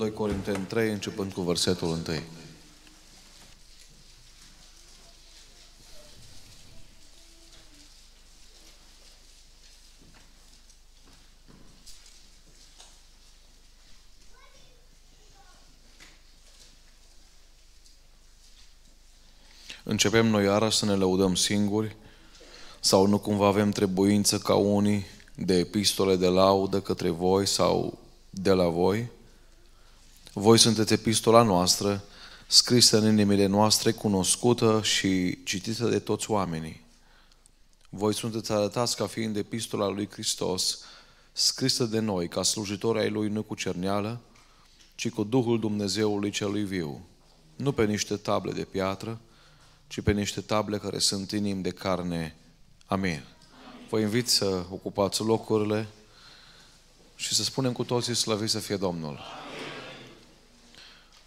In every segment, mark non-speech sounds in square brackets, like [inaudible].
2 Corinteni 3, începând cu versetul 1. Începem noi iarăși să ne lăudăm singuri? Sau nu cumva avem trebuință ca unii de epistole de laudă către voi sau de la voi? Voi sunteți epistola noastră, scrisă în inimile noastre, cunoscută și citită de toți oamenii. Voi sunteți arătați ca fiind epistola lui Hristos, scrisă de noi, ca slujitori ai lui nu cu cerneală, ci cu Duhul Dumnezeului celui viu. Nu pe niște table de piatră, ci pe niște table care sunt inim de carne. Amin. Vă invit să ocupați locurile și să spunem cu toții slăvit să fie Domnul. Amin.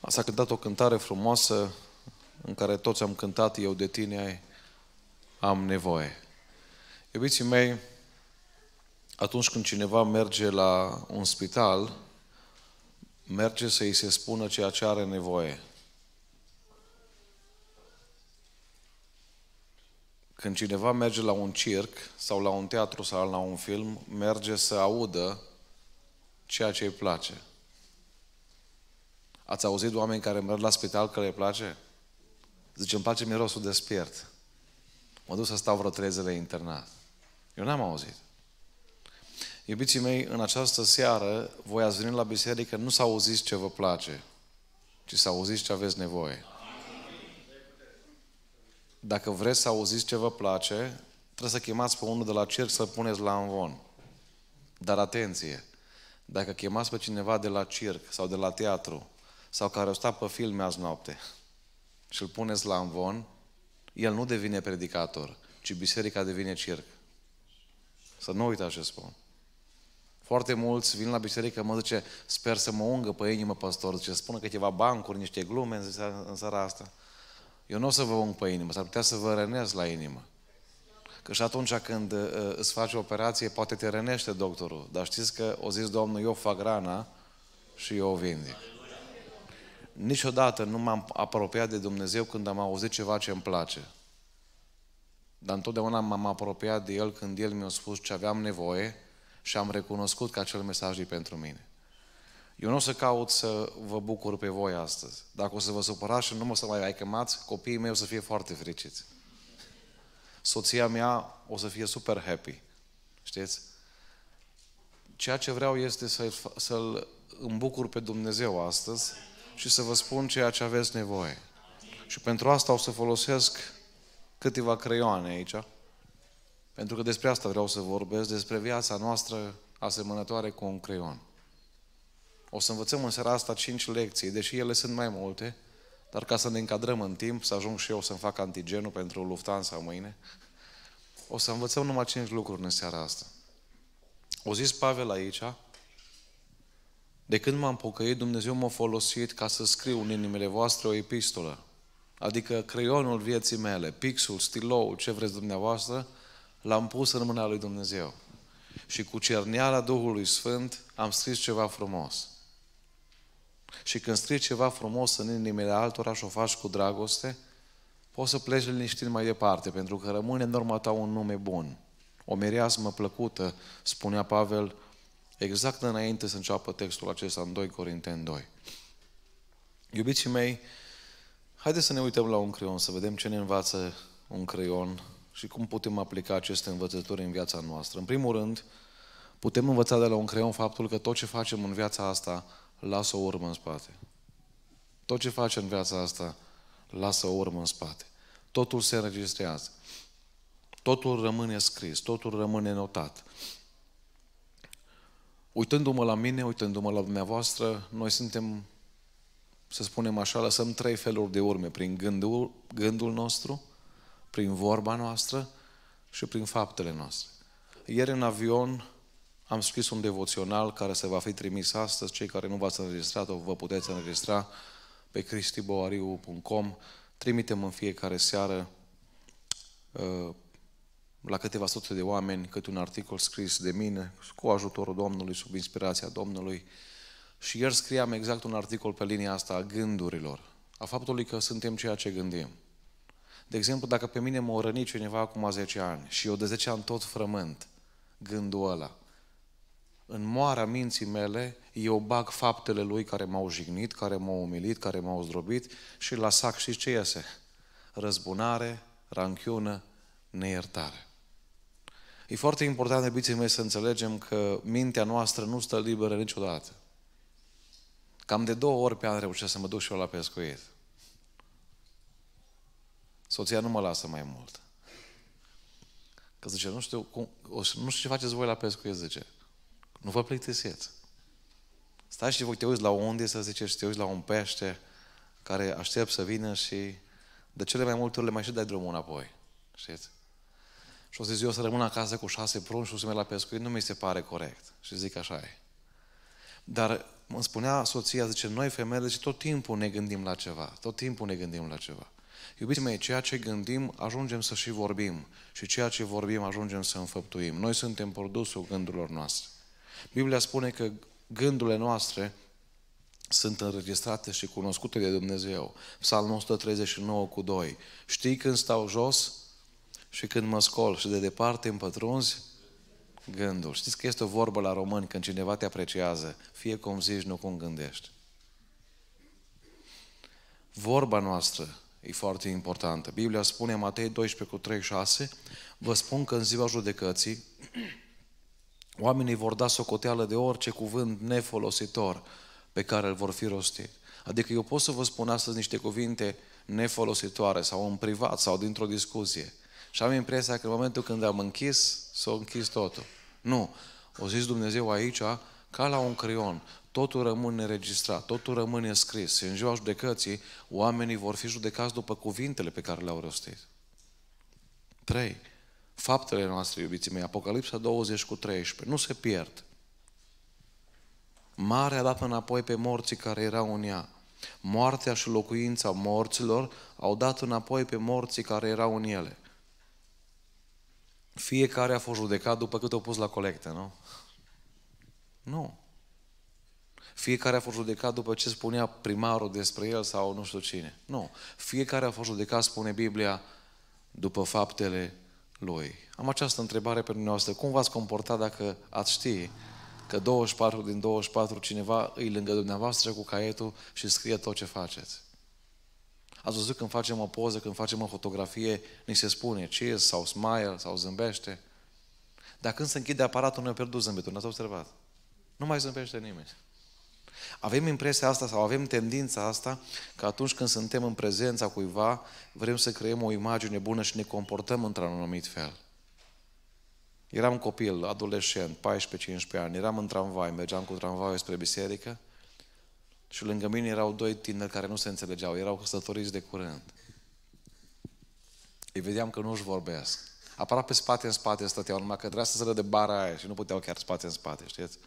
S-a cântat o cântare frumoasă în care toți am cântat Eu de tine am nevoie. Iubiții mei, atunci când cineva merge la un spital, merge să îi se spună ceea ce are nevoie. Când cineva merge la un circ sau la un teatru sau la un film, merge să audă ceea ce îi place. Ați auzit oameni care merg la spital că le place? Zice, îmi place mirosul de spirt. Mă duc să stau vreo trei zile internat. Eu n-am auzit. Iubiții mei, în această seară, voi ați venit la biserică, nu s auziți auzit ce vă place, ci s auziți auzit ce aveți nevoie. Dacă vreți să auziți ce vă place, trebuie să chemați pe unul de la circ să-l puneți la învon. Dar atenție! Dacă chemați pe cineva de la circ sau de la teatru sau care au stat pe filme azi noapte și îl puneți la învon, el nu devine predicator, ci biserica devine circ. Să nu uitați ce spun. Foarte mulți vin la biserică, mă zice, sper să mă ungă pe inimă păstor, zice, spună câteva bancuri, niște glume în seara, în seara asta. Eu nu o să vă ung pe inimă, s-ar putea să vă rănesc la inimă. Că și atunci când uh, uh îți faci o operație, poate te rănește doctorul, dar știți că o zis Domnul, eu fac rana și eu o vindic niciodată nu m-am apropiat de Dumnezeu când am auzit ceva ce îmi place. Dar întotdeauna m-am apropiat de El când El mi-a spus ce aveam nevoie și am recunoscut că acel mesaj e pentru mine. Eu nu o să caut să vă bucur pe voi astăzi. Dacă o să vă supărați și nu mă o să mai ai cămați, copiii mei o să fie foarte fericiți. Soția mea o să fie super happy. Știți? Ceea ce vreau este să-l, să îmbucur pe Dumnezeu astăzi și să vă spun ceea ce aveți nevoie. Și pentru asta o să folosesc câteva creioane aici, pentru că despre asta vreau să vorbesc, despre viața noastră asemănătoare cu un creion. O să învățăm în seara asta cinci lecții, deși ele sunt mai multe, dar ca să ne încadrăm în timp, să ajung și eu să-mi fac antigenul pentru Lufthansa mâine, o să învățăm numai cinci lucruri în seara asta. O zis Pavel aici, de când m-am pocăit, Dumnezeu m-a folosit ca să scriu în inimile voastre o epistolă. Adică creionul vieții mele, pixul, stilou, ce vreți dumneavoastră, l-am pus în mâna lui Dumnezeu. Și cu cerneala Duhului Sfânt am scris ceva frumos. Și când scrii ceva frumos în inimile altora și o faci cu dragoste, poți să pleci liniștit mai departe, pentru că rămâne în urma ta un nume bun. O mereasmă plăcută, spunea Pavel exact înainte să înceapă textul acesta în 2 Corinteni 2. Iubiții mei, haideți să ne uităm la un creion, să vedem ce ne învață un creion și cum putem aplica aceste învățături în viața noastră. În primul rând, putem învăța de la un creion faptul că tot ce facem în viața asta lasă o urmă în spate. Tot ce facem în viața asta lasă o urmă în spate. Totul se înregistrează. Totul rămâne scris, totul rămâne notat uitându-mă la mine, uitându-mă la dumneavoastră, noi suntem, să spunem așa, lăsăm trei feluri de urme prin gândul, gândul nostru, prin vorba noastră și prin faptele noastre. Ieri în avion am scris un devoțional care se va fi trimis astăzi. Cei care nu v-ați înregistrat-o, vă puteți înregistra pe cristiboariu.com. Trimitem în fiecare seară uh, la câteva sute de oameni cât un articol scris de mine, cu ajutorul Domnului, sub inspirația Domnului. Și ieri scriam exact un articol pe linia asta a gândurilor, a faptului că suntem ceea ce gândim. De exemplu, dacă pe mine m-a rănit cineva acum 10 ani și eu de 10 ani tot frământ gândul ăla, în moara minții mele, eu bag faptele lui care m-au jignit, care m-au umilit, care m-au zdrobit și la sac și ce iese? Răzbunare, ranchiună, neiertare. E foarte important, iubiții mei, să înțelegem că mintea noastră nu stă liberă niciodată. Cam de două ori pe an reușesc să mă duc și eu la pescuit. Soția nu mă lasă mai mult. Că zice, nu știu, cum, nu știu ce faceți voi la pescuit, zice. Nu vă plictisiți. Stai și te uiți la unde, să zice, și te uiți la un pește care aștept să vină și de cele mai multe ori le mai și dai drumul înapoi. Știți? și o să zic, eu să rămân acasă cu șase prunci și o să merg la pescuit, nu mi se pare corect. Și zic așa e. Dar îmi spunea soția, zice, noi femeile, zice, tot timpul ne gândim la ceva, tot timpul ne gândim la ceva. Iubiții mei, ceea ce gândim, ajungem să și vorbim. Și ceea ce vorbim, ajungem să înfăptuim. Noi suntem produsul gândurilor noastre. Biblia spune că gândurile noastre sunt înregistrate și cunoscute de Dumnezeu. Psalmul 139 cu 2. Știi când stau jos, și când mă scol și de departe îmi pătrunzi gândul. Știți că este o vorbă la români când cineva te apreciază, fie cum zici, nu cum gândești. Vorba noastră e foarte importantă. Biblia spune, Matei 12 cu 36, vă spun că în ziua judecății oamenii vor da socoteală de orice cuvânt nefolositor pe care îl vor fi rostit. Adică eu pot să vă spun astăzi niște cuvinte nefolositoare sau în privat sau dintr-o discuție – și am impresia că în momentul când am închis, s-a închis totul. Nu. O zis Dumnezeu aici, ca la un creion, totul rămâne registrat, totul rămâne scris. Și în ziua judecății, oamenii vor fi judecați după cuvintele pe care le-au rostit. 3. Faptele noastre, iubiții mei, Apocalipsa 20 cu 13, nu se pierd. Mare a dat înapoi pe morții care erau în ea. Moartea și locuința morților au dat înapoi pe morții care erau în ele. Fiecare a fost judecat după cât au pus la colectă, nu? Nu. Fiecare a fost judecat după ce spunea primarul despre el sau nu știu cine. Nu. Fiecare a fost judecat, spune Biblia, după faptele lui. Am această întrebare pentru dumneavoastră. Cum v-ați comporta dacă ați ști că 24 din 24 cineva îi lângă dumneavoastră cu caietul și scrie tot ce faceți? Ați văzut când facem o poză, când facem o fotografie, ni se spune ce sau smile sau zâmbește. Dar când se închide aparatul, ne-a pierdut zâmbetul, n-ați observat. Nu mai zâmbește nimeni. Avem impresia asta sau avem tendința asta că atunci când suntem în prezența cuiva, vrem să creăm o imagine bună și ne comportăm într-un anumit fel. Eram copil, adolescent, 14-15 ani, eram în tramvai, mergeam cu tramvaiul spre biserică și lângă mine erau doi tineri care nu se înțelegeau, erau căsătoriți de curând. Îi vedeam că nu-și vorbesc. Aproape spate în spate stăteau, numai că trebuia să se de bara aia și nu puteau chiar spate în spate, știți?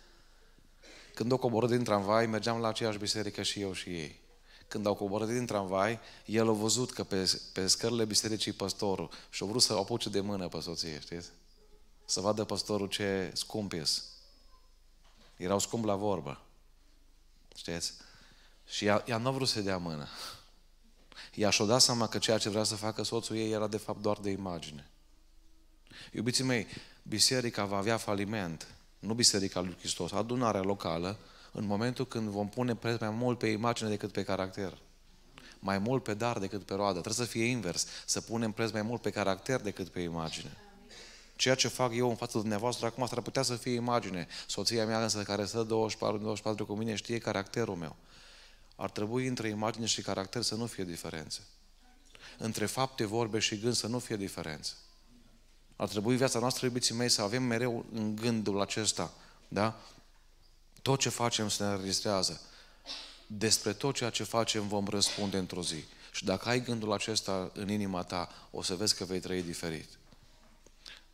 Când au coborât din tramvai, mergeam la aceeași biserică și eu și ei. Când au coborât din tramvai, el a văzut că pe, pe scările bisericii păstorul și a vrut să o apuce de mână pe soție, știți? Să vadă păstorul ce scump ies. Erau scump la vorbă. Știți? Și ea, ea nu a vrut să dea mână. Ea și o dat seama că ceea ce vrea să facă soțul ei era de fapt doar de imagine. Iubiții mei, biserica va avea faliment, nu biserica lui Hristos, adunarea locală, în momentul când vom pune preț mai mult pe imagine decât pe caracter. Mai mult pe dar decât pe roadă. Trebuie să fie invers, să punem preț mai mult pe caracter decât pe imagine. Ceea ce fac eu în fața dumneavoastră acum s-ar putea să fie imagine. Soția mea însă care stă 24, 24 cu mine știe caracterul meu ar trebui între imagine și caracter să nu fie diferențe. Între fapte, vorbe și gând să nu fie diferențe. Ar trebui viața noastră, iubiții mei, să avem mereu în gândul acesta, da? Tot ce facem se ne înregistrează. Despre tot ceea ce facem vom răspunde într-o zi. Și dacă ai gândul acesta în inima ta, o să vezi că vei trăi diferit.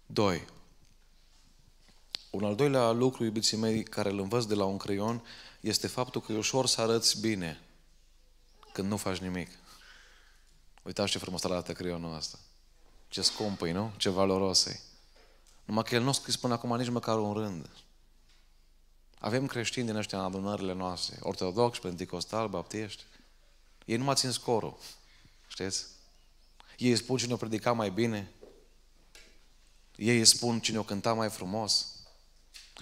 Doi. Un al doilea lucru, iubiții mei, care îl învăț de la un creion, este faptul că e ușor să arăți bine când nu faci nimic. Uitați ce frumos arată creionul ăsta. Ce scump e, nu? Ce valoros e. Numai că el nu a scris până acum nici măcar un rând. Avem creștini din ăștia în adunările noastre, ortodoxi, pentecostali, baptiști. Ei nu mai țin scorul. Știți? Ei spun cine o predica mai bine. Ei spun cine o cânta mai frumos.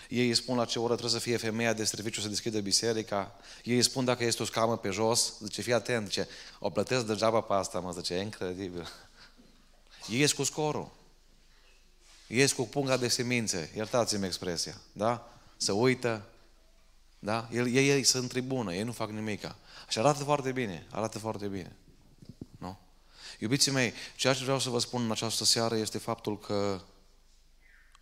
Ei îi spun la ce oră trebuie să fie femeia de serviciu să deschidă biserica. Ei îi spun dacă este o scamă pe jos. Zice, fii atent, zice, o plătesc degeaba pe asta, mă, zice, e incredibil. Ei ies cu scorul. Ei ies cu punga de semințe, iertați-mi expresia, da? Să uită, da? Ei, ei, ei sunt tribună, ei nu fac nimica. Și arată foarte bine, arată foarte bine. Nu? Iubiții mei, ceea ce vreau să vă spun în această seară este faptul că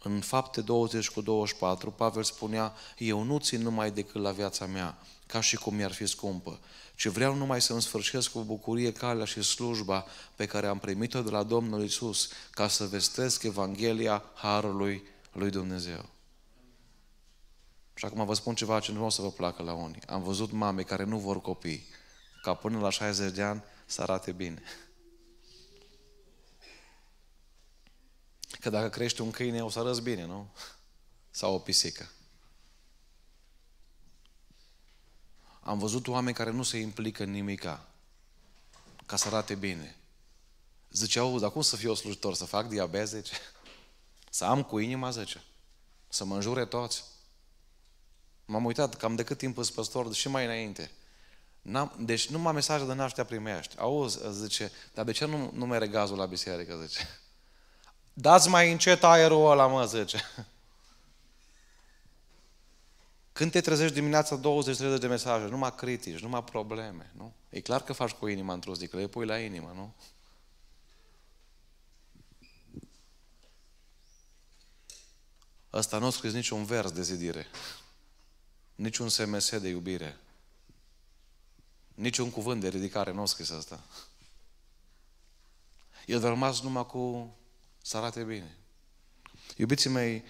în fapte 20 cu 24, Pavel spunea, eu nu țin numai decât la viața mea, ca și cum mi-ar fi scumpă, ci vreau numai să-mi sfârșesc cu bucurie calea și slujba pe care am primit-o de la Domnul Isus, ca să vestesc Evanghelia Harului lui Dumnezeu. Și acum vă spun ceva ce nu o să vă placă la unii. Am văzut mame care nu vor copii, ca până la 60 de ani să arate bine. Că dacă crești un câine, o să arăți bine, nu? Sau o pisică. Am văzut oameni care nu se implică în nimica ca să arate bine. Ziceau, dar cum să fiu o slujitor? Să fac diabet, zice? Să am cu inima, zice? Să mă înjure toți? M-am uitat cam de cât timp îți păstor și mai înainte. N-am, deci numai mesaje de naștea primești. Auzi, zice, dar de ce nu, nu merg gazul la biserică, zice? Dați mai încet aerul ăla, mă, zice. Când te trezești dimineața 20-30 de mesaje, numai critici, numai probleme, nu? E clar că faci cu inima într-o zi, că le pui la inimă, nu? Ăsta nu a scris niciun vers de zidire, niciun SMS de iubire, niciun cuvânt de ridicare nu a scris asta. El a rămas numai cu să arate bine. Iubiții mei,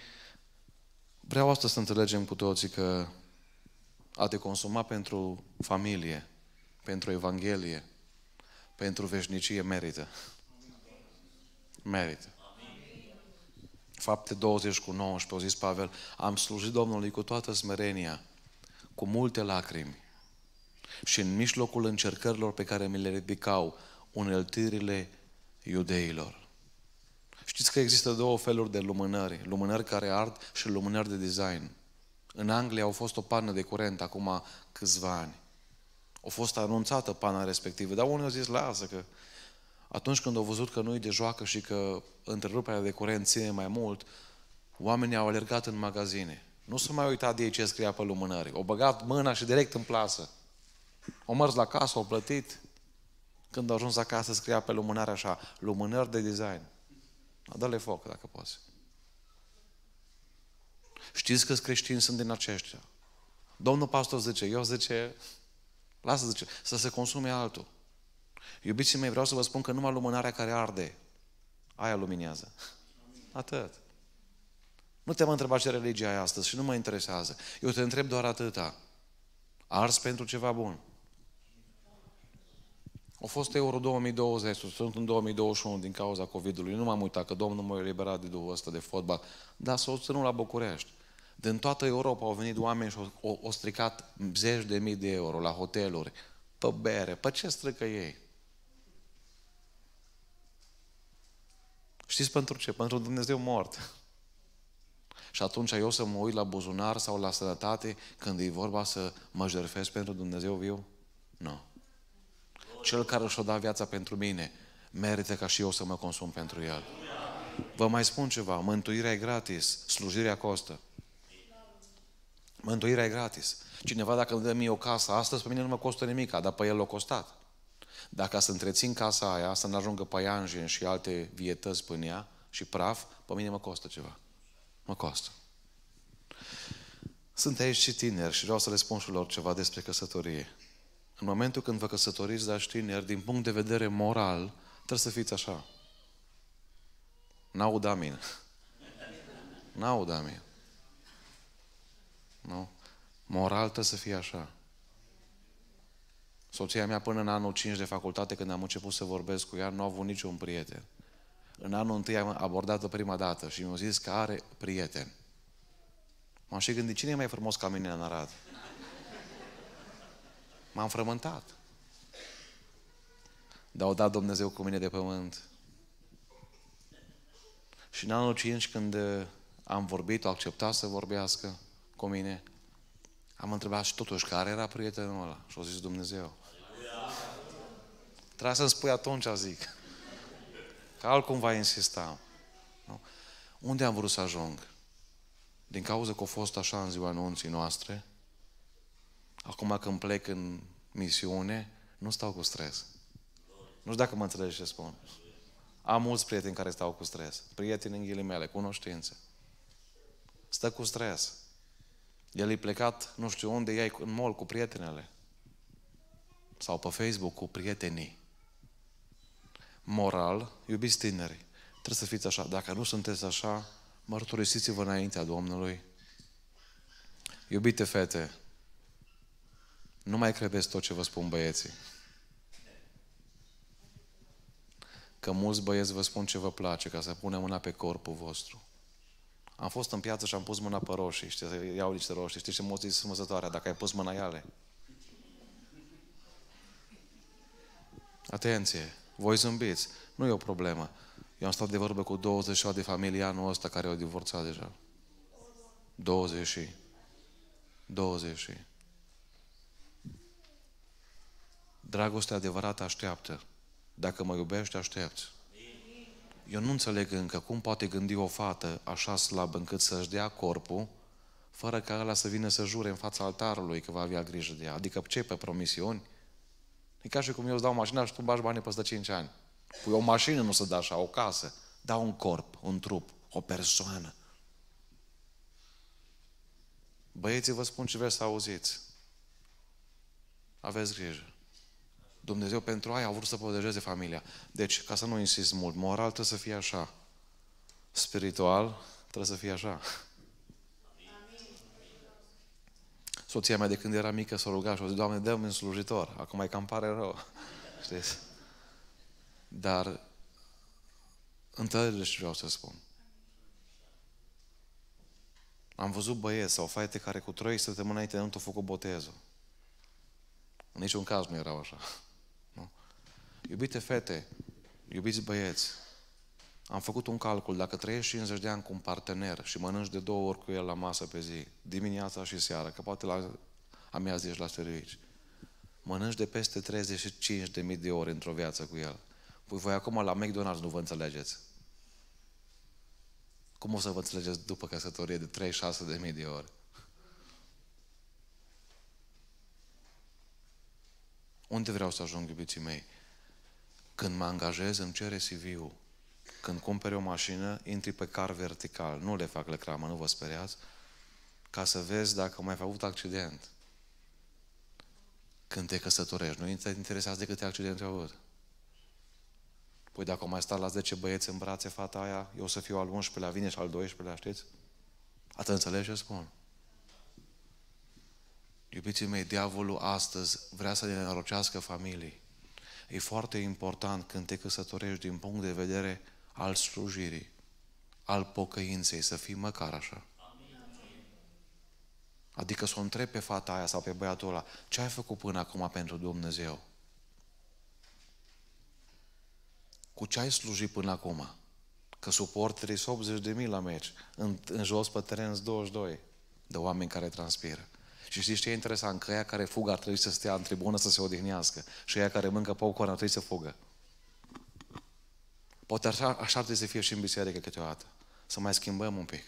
vreau asta să înțelegem cu toții că a te consuma pentru familie, pentru Evanghelie, pentru veșnicie merită. Merită. Fapte 20 cu 19, au zis Pavel, am slujit Domnului cu toată smerenia, cu multe lacrimi și în mijlocul încercărilor pe care mi le ridicau uneltirile iudeilor. Știți că există două feluri de lumânări. Lumânări care ard și lumânări de design. În Anglia au fost o pană de curent acum câțiva ani. A fost anunțată pana respectivă, dar unii au zis, lasă că atunci când au văzut că nu-i de joacă și că întreruperea de curent ține mai mult, oamenii au alergat în magazine. Nu s-au mai uitat de ei ce scria pe lumânări. Au băgat mâna și direct în plasă. Au mers la casă, au plătit. Când au ajuns acasă, scria pe lumânare așa, lumânări de design. Dă-le foc dacă poți. Știți că creștini sunt din aceștia. Domnul pastor zice, eu zice, lasă zice, să se consume altul. Iubiții mei, vreau să vă spun că numai lumânarea care arde, aia luminează. Atât. Nu te mă întreba ce religie ai astăzi și nu mă interesează. Eu te întreb doar atâta. Ars pentru ceva bun. A fost Euro 2020, sunt în 2021 din cauza COVID-ului. Nu m-am uitat că Domnul m-a eliberat de două ăsta de fotbal. Dar s-au ținut la București. Din toată Europa au venit oameni și au, au stricat zeci de mii de euro la hoteluri, pe bere, pe ce strică ei. Știți pentru ce? Pentru Dumnezeu mort. Și atunci eu să mă uit la buzunar sau la sănătate când e vorba să mă jertfesc pentru Dumnezeu viu? Nu. No cel care și-o da viața pentru mine, merită ca și eu să mă consum pentru el. Vă mai spun ceva, mântuirea e gratis, slujirea costă. Mântuirea e gratis. Cineva dacă îmi dă mie o casă astăzi, pe mine nu mă costă nimic, dar pe el l-a costat. Dacă să întrețin casa aia, să nu ajungă paianjen și alte vietăți până ea și praf, pe mine mă costă ceva. Mă costă. Sunt aici și tineri și vreau să le spun și lor ceva despre căsătorie în momentul când vă căsătoriți, dar iar din punct de vedere moral, trebuie să fiți așa. N-aud amin. [laughs] N-aud amin. Nu? Moral trebuie să fie așa. Soția mea până în anul 5 de facultate, când am început să vorbesc cu ea, nu a avut niciun prieten. În anul 1 am abordat-o prima dată și mi-a zis că are prieten. M-am și gândit, cine e mai frumos ca mine în arată? M-am frământat. Dar o dat Dumnezeu cu mine de pământ. Și în anul 5, când uh, am vorbit, o acceptat să vorbească cu mine, am întrebat și totuși care era prietenul ăla. Și a zis Dumnezeu. Trebuie să-mi spui atunci, zic. Că altcumva insistam. Nu? Unde am vrut să ajung? Din cauza că a fost așa în ziua anunții noastre, Acum când plec în misiune, nu stau cu stres. Nu știu dacă mă înțelegi ce spun. Am mulți prieteni care stau cu stres. Prieteni în ghilimele, cunoștințe. Stă cu stres. El e plecat nu știu unde, ea în mall cu prietenele. Sau pe Facebook cu prietenii. Moral, iubiți tineri, trebuie să fiți așa. Dacă nu sunteți așa, mărturisiți-vă înaintea Domnului. Iubite fete, nu mai credeți tot ce vă spun băieții. Că mulți băieți vă spun ce vă place, ca să pune mâna pe corpul vostru. Am fost în piață și am pus mâna pe roșii, știi, să iau niște roșii, știi ce mă zis văzătoarea, dacă ai pus mâna ele. Atenție, voi zâmbiți, nu e o problemă. Eu am stat de vorbă cu 20 de familii anul ăsta care au divorțat deja. 20 20 Dragostea adevărată așteaptă. Dacă mă iubești, așteapți. Eu nu înțeleg încă cum poate gândi o fată așa slabă încât să-și dea corpul fără ca ăla să vină să jure în fața altarului că va avea grijă de ea. Adică ce pe promisiuni? E ca și cum eu îți dau mașina și tu bași banii peste 5 ani. Pui o mașină nu se dă așa, o casă. Da un corp, un trup, o persoană. Băieții vă spun ce vreți să auziți. Aveți grijă. Dumnezeu pentru aia a vrut să protejeze familia. Deci, ca să nu insist mult, moral trebuie să fie așa. Spiritual trebuie să fie așa. Soția mea de când era mică s-a rugat și a zis, Doamne, dă-mi un slujitor. Acum e cam pare rău. [laughs] Știți? Dar înțelegeți și vreau să spun. Am văzut băieți sau fete care cu trei săptămâni înainte nu te-au făcut botezul. În niciun caz nu erau așa. Iubite fete, iubiți băieți, am făcut un calcul. Dacă trăiești 50 de ani cu un partener și mănânci de două ori cu el la masă pe zi, dimineața și seara, că poate la amiază ești la servici, mănânci de peste 35 de mii de ori într-o viață cu el. Păi voi acum la McDonald's nu vă înțelegeți. Cum o să vă înțelegeți după căsătorie de 36 de mii de ori? Unde vreau să ajung, iubiții mei? Când mă angajez, îmi cere CV-ul. Când cumperi o mașină, intri pe car vertical. Nu le fac reclamă, nu vă speriați. Ca să vezi dacă mai ai avut accident. Când te căsătorești, nu te interesează de câte accidente ai avut. Păi dacă mai stat la 10 băieți în brațe, fata aia, eu o să fiu al 11-lea, vine și al 12-lea, știți? Atât înțelegi ce spun. Iubiții mei, diavolul astăzi vrea să ne înrocească familii. E foarte important când te căsătorești din punct de vedere al slujirii, al pocăinței, să fii măcar așa. Adică să o întrebi pe fata aia sau pe băiatul ăla, ce ai făcut până acum pentru Dumnezeu? Cu ce ai slujit până acum? Că suport 380 de mii la meci, în, în jos pe teren 22 de oameni care transpiră. Și știți ce e interesant? Că ea care fugă ar trebui să stea în tribună să se odihnească. Și ea care mâncă popcorn ar trebui să fugă. Poate așa, așa trebui să fie și în biserică câteodată. Să mai schimbăm un pic.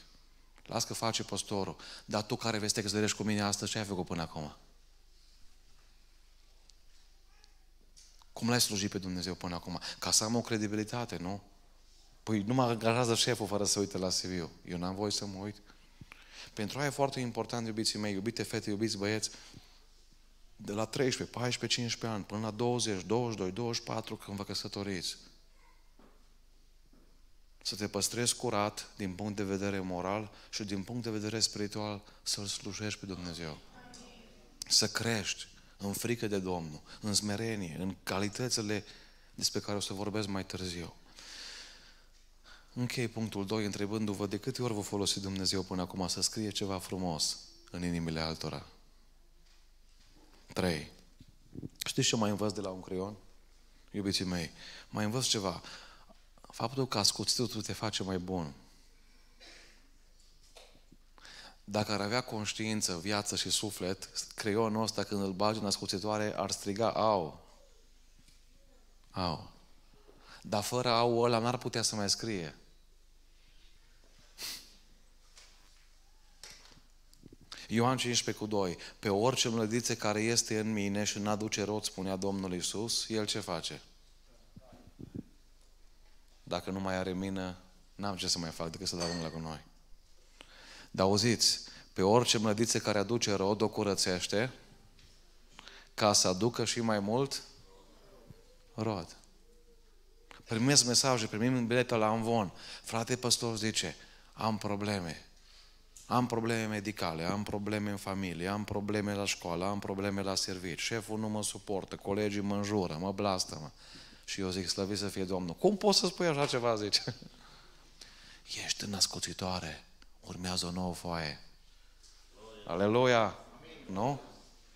Las că face postorul. Dar tu care veste că zărești cu mine astăzi, ce ai făcut până acum? Cum l-ai slujit pe Dumnezeu până acum? Ca să am o credibilitate, nu? Păi nu mă angajează șeful fără să uite la CV-ul. Eu n-am voie să mă uit. Pentru aia e foarte important, iubiții mei, iubite fete, iubiți băieți, de la 13, 14, 15 ani, până la 20, 22, 24, când vă căsătoriți. Să te păstrezi curat din punct de vedere moral și din punct de vedere spiritual să-L slujești pe Dumnezeu. Să crești în frică de Domnul, în smerenie, în calitățile despre care o să vorbesc mai târziu. Închei punctul 2 întrebându-vă de câte ori vă folosi Dumnezeu până acum să scrie ceva frumos în inimile altora. 3. Știți ce mai învăț de la un creion? Iubiții mei, mai învăț ceva. Faptul că ascuțitul te face mai bun. Dacă ar avea conștiință, viață și suflet, creionul ăsta când îl bagi în ascuțitoare ar striga au. Au. Dar fără au ăla n-ar putea să mai scrie. Ioan 15 cu 2. Pe orice mlădiță care este în mine și n-aduce rod, spunea Domnul Iisus, el ce face? Dacă nu mai are mină, n-am ce să mai fac decât să dau la cu noi. Dar auziți, pe orice mlădiță care aduce rod, o curățește ca să aducă și mai mult rod. Primesc mesaje, primim biletul la Amvon. Frate păstor zice, am probleme. Am probleme medicale, am probleme în familie, am probleme la școală, am probleme la serviciu, șeful nu mă suportă, colegii mă înjură, mă blastă, mă. Și eu zic, slăvit să fie Domnul. Cum poți să spui așa ceva, zice? [laughs] Ești născuțitoare, urmează o nouă foaie. Aleluia! Nu?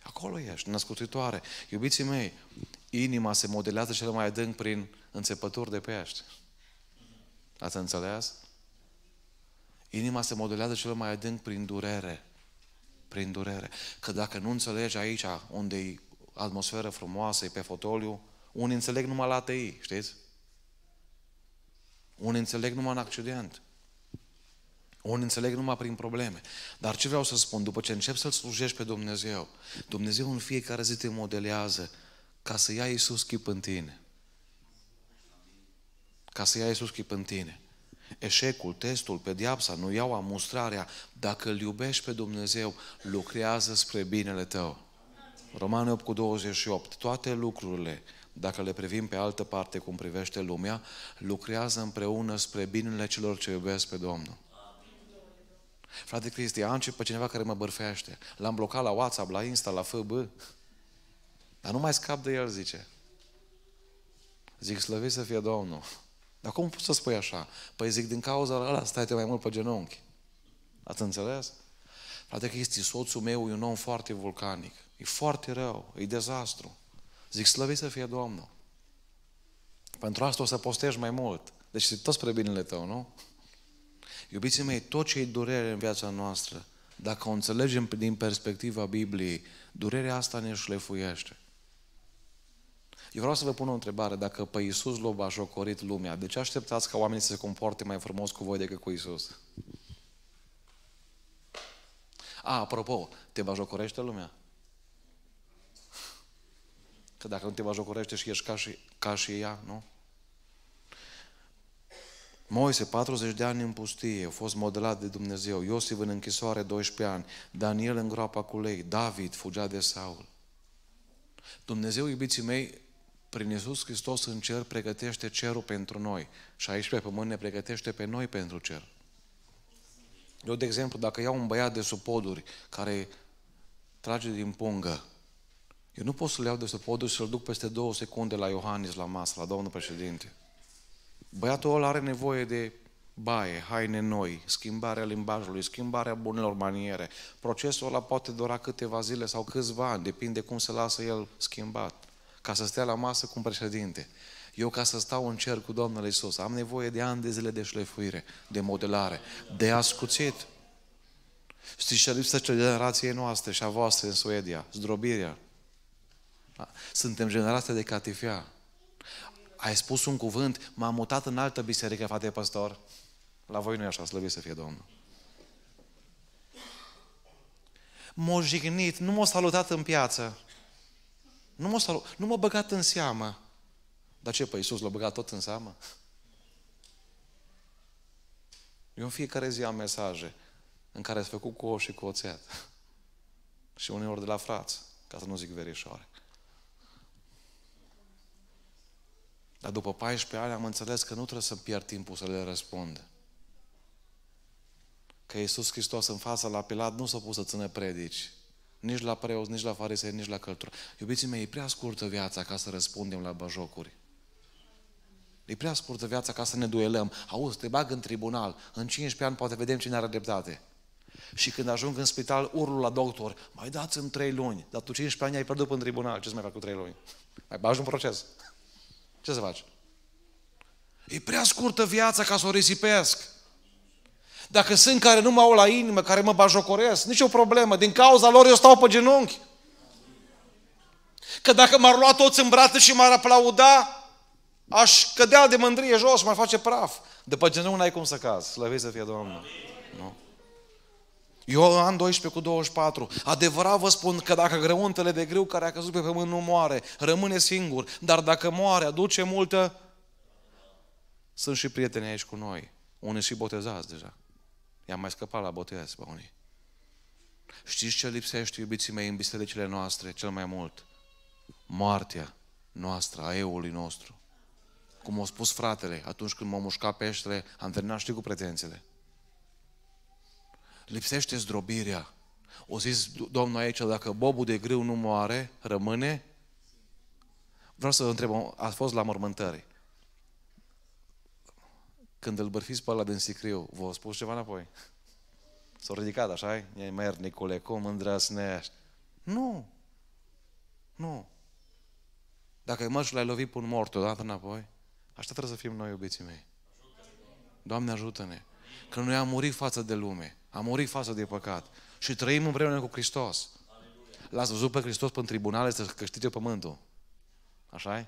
Acolo ești, născuțitoare. Iubiții mei, inima se modelează cel mai adânc prin înțepături de pești. Ați înțeles? Inima se modelează cel mai adânc prin durere. Prin durere. Că dacă nu înțelegi aici, unde e atmosferă frumoasă, e pe fotoliu, unii înțeleg numai la ATI, știți? Unii înțeleg numai în accident. Unii înțeleg numai prin probleme. Dar ce vreau să spun, după ce încep să-L slujești pe Dumnezeu, Dumnezeu în fiecare zi te modelează ca să ia Iisus chip în tine. Ca să ia Iisus chip în tine. Eșecul, testul, pediapsa nu iau amustrarea. Dacă îl iubești pe Dumnezeu, lucrează spre binele tău. Romanii 8 cu 28. Toate lucrurile, dacă le privim pe altă parte cum privește lumea, lucrează împreună spre binele celor ce iubesc pe Domnul. Frate Cristi, am pe cineva care mă bărfește. L-am blocat la WhatsApp, la Insta, la FB. Dar nu mai scap de el, zice. Zic, slăvit să fie Domnul. Dar cum poți să spui așa? Păi zic, din cauza ăla, stai mai mult pe genunchi. Ați înțeles? Frate, că este soțul meu, e un om foarte vulcanic. E foarte rău, e dezastru. Zic, slăvit să fie Domnul. Pentru asta o să postești mai mult. Deci tot spre binele tău, nu? Iubiții mei, tot ce e durere în viața noastră, dacă o înțelegem din perspectiva Bibliei, durerea asta ne șlefuiește. Eu vreau să vă pun o întrebare. Dacă pe Iisus l-a bajocorit lumea, de ce așteptați ca oamenii să se comporte mai frumos cu voi decât cu Iisus? A, apropo, te bajocorește lumea? Că dacă nu te bajocorește și ești ca și, ca și ea, nu? Moise, 40 de ani în pustie, a fost modelat de Dumnezeu. Iosif în închisoare, 12 ani. Daniel în groapa cu lei. David fugea de Saul. Dumnezeu, iubiții mei, prin Iisus Hristos în cer pregătește cerul pentru noi și aici pe pământ ne pregătește pe noi pentru cer. Eu, de exemplu, dacă iau un băiat de sub poduri care trage din pungă, eu nu pot să-l iau de sub poduri și să-l duc peste două secunde la Iohannis la masă, la domnul președinte. Băiatul ăla are nevoie de baie, haine noi, schimbarea limbajului, schimbarea bunelor maniere. Procesul ăla poate dura câteva zile sau câțiva ani, depinde cum se lasă el schimbat ca să stea la masă cu un președinte. Eu ca să stau în cer cu Domnul Isus, am nevoie de ani de zile de șlefuire, de modelare, de ascuțit. Știți ce lipsă generației noastre și a voastră în Suedia? Zdrobirea. Da? Suntem generația de catifea. Ai spus un cuvânt, m-am mutat în altă biserică, fate păstor. La voi nu e așa, slăvit să fie Domnul. M-a jignit, nu m-a salutat în piață. Nu m-a, nu m-a băgat în seamă. Dar ce, pe Iisus l-a băgat tot în seamă? Eu în fiecare zi am mesaje în care s-a făcut cu și cu oțet. [laughs] și uneori de la frați, ca să nu zic verișoare. Dar după 14 ani am înțeles că nu trebuie să pierd timpul să le răspund. Că Iisus Hristos în fața la Pilat nu s-a pus să țină predici nici la preoți, nici la farisei, nici la căltură. Iubiții mei, e prea scurtă viața ca să răspundem la băjocuri. E prea scurtă viața ca să ne duelăm. Auzi, te bag în tribunal. În 15 ani poate vedem cine are dreptate. Și când ajung în spital, urlu la doctor. Mai dați în 3 luni. Dar tu 15 ani ai pierdut în tribunal. Ce să mai fac cu 3 luni? Mai bagi un proces. Ce să faci? E prea scurtă viața ca să o risipesc. Dacă sunt care nu mă au la inimă, care mă bajocoresc, nicio problemă. Din cauza lor eu stau pe genunchi. Că dacă m-ar lua toți în brațe și m-ar aplauda, aș cădea de mândrie jos și m-ar face praf. De pe genunchi n-ai cum să cazi. Slăviți să fie Domnul. Nu? am 12 cu 24. Adevărat vă spun că dacă grăuntele de greu care a căzut pe pământ nu moare, rămâne singur, dar dacă moare, aduce multă, sunt și prieteni aici cu noi. Unii și botezați deja. I-am mai scăpat la botez pe unii. Știți ce lipsește, iubiții mei, în bisericile noastre cel mai mult? Moartea noastră, a eului nostru. Cum a spus fratele, atunci când m-a mușcat peștele, am terminat știi cu pretențele. Lipsește zdrobirea. O zis Domnul aici, dacă bobul de grâu nu moare, rămâne? Vreau să întreb, a fost la mormântări. Când îl bărfiți pe ăla din sicriu, v-a spus ceva înapoi? S-a ridicat, așa e mer, Nicule, cum îndrăsnești? Nu. Nu. Dacă mășul l-ai lovit pe un mort odată înapoi, așa trebuie să fim noi, iubiții mei. Doamne, ajută-ne. Că noi am murit față de lume, am murit față de păcat și trăim împreună cu Hristos. L-ați văzut pe Hristos pe tribunale să câștige pământul. așa e?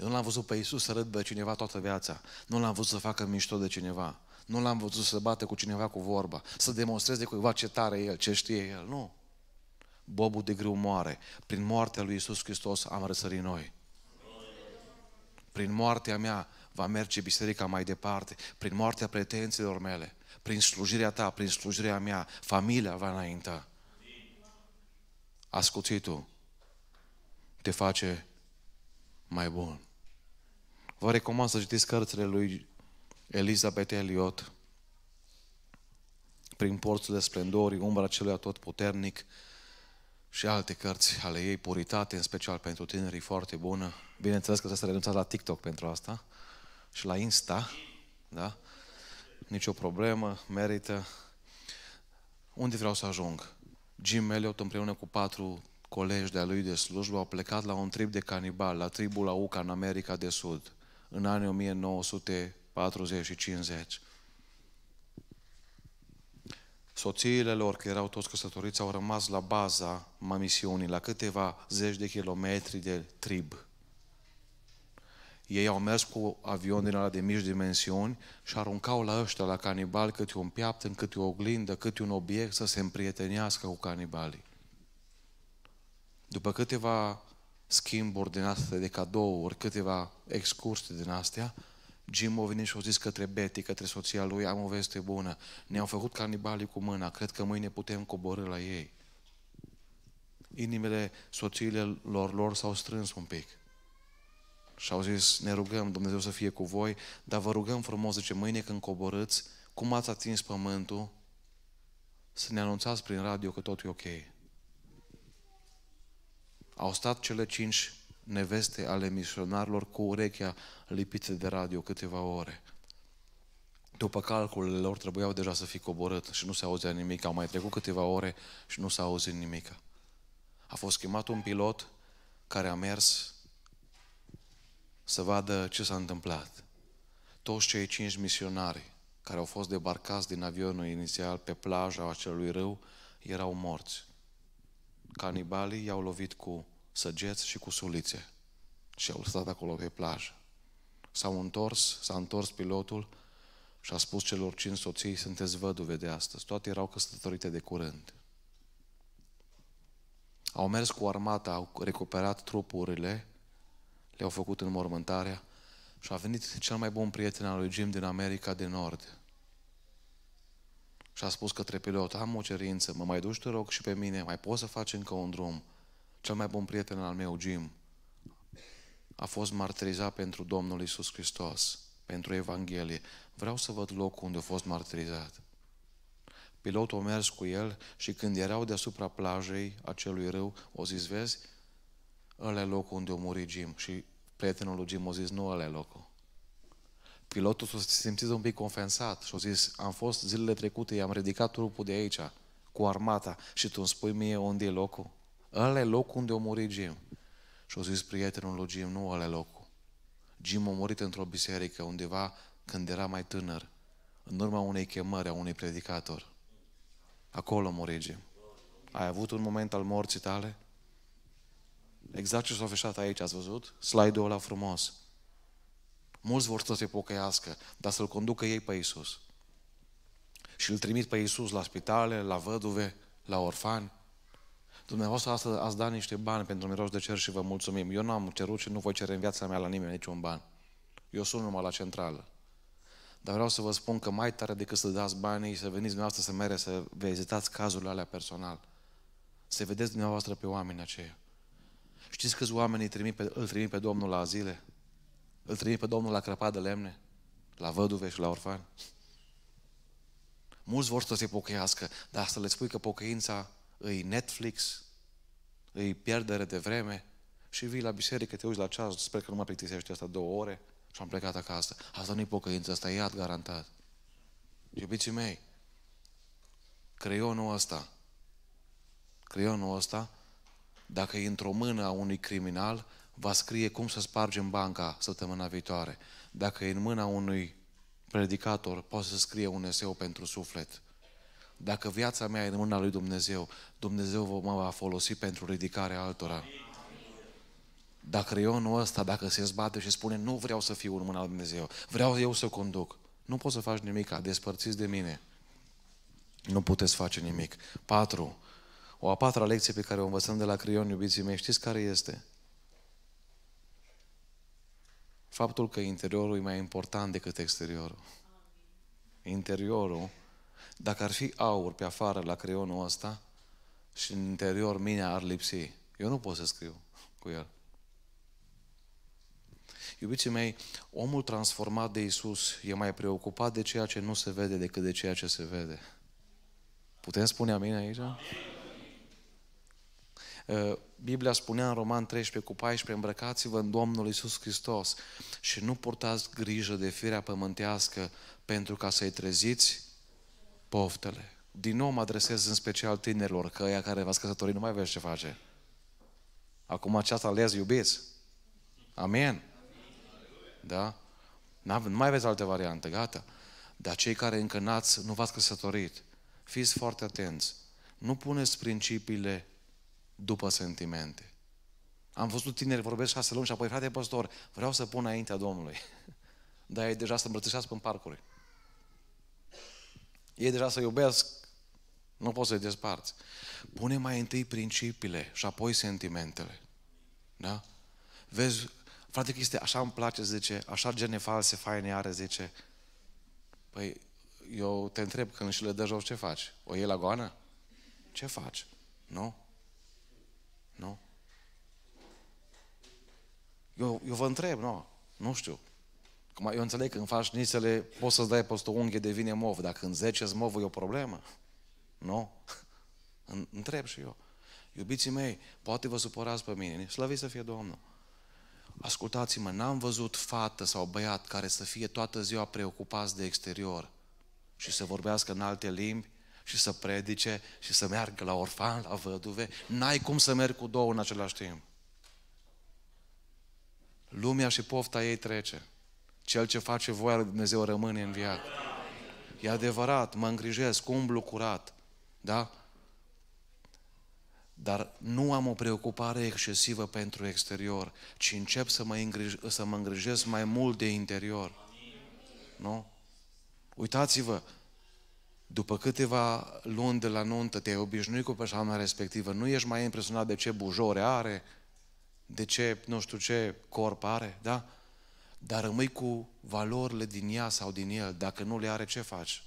Eu nu l-am văzut pe Iisus să râd pe cineva toată viața. Nu l-am văzut să facă mișto de cineva. Nu l-am văzut să bate cu cineva cu vorba. Să demonstreze cuiva ce tare e el, ce știe el. Nu. Bobul de grâu moare. Prin moartea lui Iisus Hristos am răsărit noi. Prin moartea mea va merge biserica mai departe. Prin moartea pretențiilor mele. Prin slujirea ta, prin slujirea mea, familia va înainta. Ascuțitul te face mai bun. Vă recomand să citiți cărțile lui Elizabeth Elliot prin porțul de splendori, umbra celui puternic și alte cărți ale ei, Puritate, în special pentru tinerii, foarte bună. Bineînțeles că trebuie să renunțați la TikTok pentru asta și la Insta, da? nici o problemă, merită. Unde vreau să ajung? Jim Elliot împreună cu patru colegi de-a lui de slujbă au plecat la un trip de canibal, la tribul Auca în America de Sud în anii 1940 și 50. Soțiile lor, că erau toți căsătoriți, au rămas la baza mamisiunii, la câteva zeci de kilometri de trib. Ei au mers cu avion din ala de mici dimensiuni și aruncau la ăștia, la canibali, câte un piapt, câte o oglindă, câte un obiect să se împrietenească cu canibalii. După câteva schimburi din astea de cadouri, câteva excursii din astea, Jim a venit și a zis către Betty, către soția lui, am o veste bună. Ne-au făcut canibalii cu mâna, cred că mâine putem coborâ la ei. Inimile soțiile lor, lor s-au strâns un pic. Și au zis, ne rugăm, Dumnezeu să fie cu voi, dar vă rugăm frumos, zice, mâine când coborâți, cum ați atins pământul, să ne anunțați prin radio că totul e ok. Au stat cele cinci neveste ale misionarilor cu urechea lipită de radio câteva ore. După calculele lor trebuiau deja să fi coborât și nu se auzea nimic. Au mai trecut câteva ore și nu s-a auzit nimic. A fost chemat un pilot care a mers să vadă ce s-a întâmplat. Toți cei cinci misionari care au fost debarcați din avionul inițial pe plaja acelui râu erau morți canibalii i-au lovit cu săgeți și cu sulițe și au stat acolo pe plajă. S-au întors, s-a întors pilotul și a spus celor cinci soții, sunteți văduve de astăzi. Toate erau căsătorite de curând. Au mers cu armata, au recuperat trupurile, le-au făcut în mormântarea și a venit cel mai bun prieten al lui Jim din America de Nord, și a spus către pilot, am o cerință, mă mai duci, te rog, și pe mine, mai poți să faci încă un drum. Cel mai bun prieten al meu, Jim, a fost martirizat pentru Domnul Isus Hristos, pentru Evanghelie. Vreau să văd locul unde a fost martirizat. Pilotul a mers cu el și când erau deasupra plajei acelui râu, o zis, vezi, ăla e locul unde a murit Jim. Și prietenul lui Jim a zis, nu ăla e locul. Pilotul s-a simțit un pic confensat și a zis, am fost zilele trecute, i-am ridicat trupul de aici, cu armata, și tu îmi spui mie unde e locul? Ăla e locul unde a murit Jim. Și a zis prietenul lui Jim, nu ăla e locul. Jim a murit într-o biserică undeva când era mai tânăr, în urma unei chemări a unui predicator. Acolo a murit Jim. Ai avut un moment al morții tale? Exact ce s-a fășat aici, ați văzut? Slide-ul ăla frumos. Mulți vor să se pocăiască, dar să-L conducă ei pe Iisus. Și îl trimit pe Iisus la spitale, la văduve, la orfani. Dumneavoastră astăzi ați dat niște bani pentru miros de cer și vă mulțumim. Eu nu am cerut și nu voi cere în viața mea la nimeni niciun ban. Eu sunt numai la centrală. Dar vreau să vă spun că mai tare decât să dați banii, să veniți dumneavoastră să mere, să vizitați cazurile alea personal. Să vedeți dumneavoastră pe oamenii aceia. Știți câți oameni îl trimit pe, îl trimit pe Domnul la zile? Îl trăie pe Domnul la crăpat de lemne, la văduve și la orfani. Mulți vor să se pocăiască, dar să le spui că pocăința îi Netflix, îi pierdere de vreme și vii la biserică, te uiți la ceas, sper că nu mă plictisește asta două ore și am plecat acasă. Asta nu-i pocăință, asta e iad garantat. Iubiții mei, creionul ăsta, creionul ăsta, dacă e într-o mână a unui criminal, va scrie cum să spargem banca săptămâna viitoare. Dacă e în mâna unui predicator, poate să scrie un eseu pentru suflet. Dacă viața mea e în mâna lui Dumnezeu, Dumnezeu mă va folosi pentru ridicarea altora. eu nu ăsta, dacă se zbate și spune nu vreau să fiu în mâna lui Dumnezeu, vreau eu să conduc, nu poți să faci nimic, despărțiți de mine. Nu puteți face nimic. Patru. O a patra lecție pe care o învățăm de la Crion, iubiții mei, știți care este? faptul că interiorul e mai important decât exteriorul. Interiorul, dacă ar fi aur pe afară la creionul ăsta și în interior mine ar lipsi, eu nu pot să scriu cu el. Iubiții mei, omul transformat de Isus e mai preocupat de ceea ce nu se vede decât de ceea ce se vede. Putem spune amin aici? Uh, Biblia spunea în Roman 13 cu 14, îmbrăcați-vă în Domnul Isus Hristos și nu purtați grijă de firea pământească pentru ca să-i treziți poftele. Din nou mă adresez în special tinerilor, că ea care v-ați căsătorit nu mai vezi ce face. Acum aceasta ales iubiți. Amen. Da? Nu mai aveți alte variante, gata. Dar cei care încă n-ați, nu v-ați căsătorit, fiți foarte atenți. Nu puneți principiile după sentimente. Am văzut tineri vorbesc șase luni și apoi, frate păstor, vreau să pun înaintea Domnului. [laughs] Dar ei deja să îmbrățișească în parcuri. Ei deja să iubesc, nu poți să-i desparți. Pune mai întâi principiile și apoi sentimentele. Da? Vezi, frate este așa îmi place, zice, așa gene false, faine are, zice. Păi, eu te întreb, când și le dă jos, ce faci? O iei la goană? Ce faci? Nu? Nu? Eu, eu vă întreb, nu? Nu știu. Cum eu înțeleg că când faci nisele, poți să-ți dai peste o unghie, devine mov. Dacă în zece mov e o problemă. Nu? [laughs] Întreb și eu. Iubiții mei, poate vă supărați pe mine. Slăvit să fie Domnul. Ascultați-mă, n-am văzut fată sau băiat care să fie toată ziua preocupați de exterior și să vorbească în alte limbi și să predice și să meargă la orfan, la văduve. N-ai cum să mergi cu două în același timp. Lumea și pofta ei trece. Cel ce face voia lui Dumnezeu rămâne în viață. E adevărat, mă îngrijesc, umblu curat. Da? Dar nu am o preocupare excesivă pentru exterior, ci încep să mă, îngrij- să mă îngrijesc mai mult de interior. Nu? Uitați-vă, după câteva luni de la nuntă te-ai obișnuit cu persoana respectivă, nu ești mai impresionat de ce bujore are, de ce nu știu ce corp are, da? Dar rămâi cu valorile din ea sau din el. Dacă nu le are, ce faci?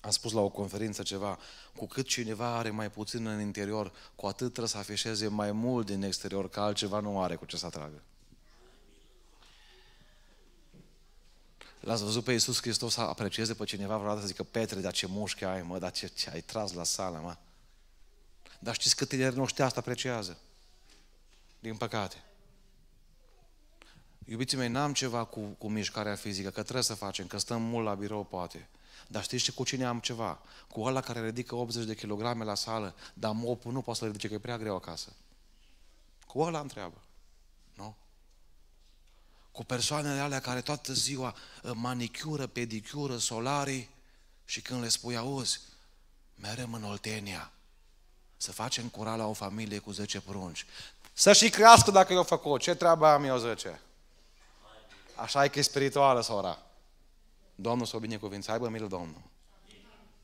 Am spus la o conferință ceva, cu cât cineva are mai puțin în interior, cu atât trebuie să afișeze mai mult din exterior, că altceva nu are cu ce să atragă. L-ați văzut pe Iisus Hristos să aprecieze pe cineva vreodată să zică, Petre, dar ce mușchi ai, mă, dar ce, ce ai tras la sală, mă. Dar știți cât tineri noștri asta apreciază? Din păcate. Iubiții mei, n-am ceva cu, cu mișcarea fizică, că trebuie să facem, că stăm mult la birou, poate. Dar știți ce? cu cine am ceva? Cu ăla care ridică 80 de kilograme la sală, dar mopul nu poate să ridice, că e prea greu acasă. Cu ăla am treabă. Nu? cu persoanele alea care toată ziua uh, manicură, pedicură, solarii și când le spui, auzi, merem în Oltenia să facem cura la o familie cu 10 prunci. Să și crească dacă eu o Ce treabă am eu 10? Așa e că e spirituală, sora. Domnul să o binecuvință, aibă milă Domnul.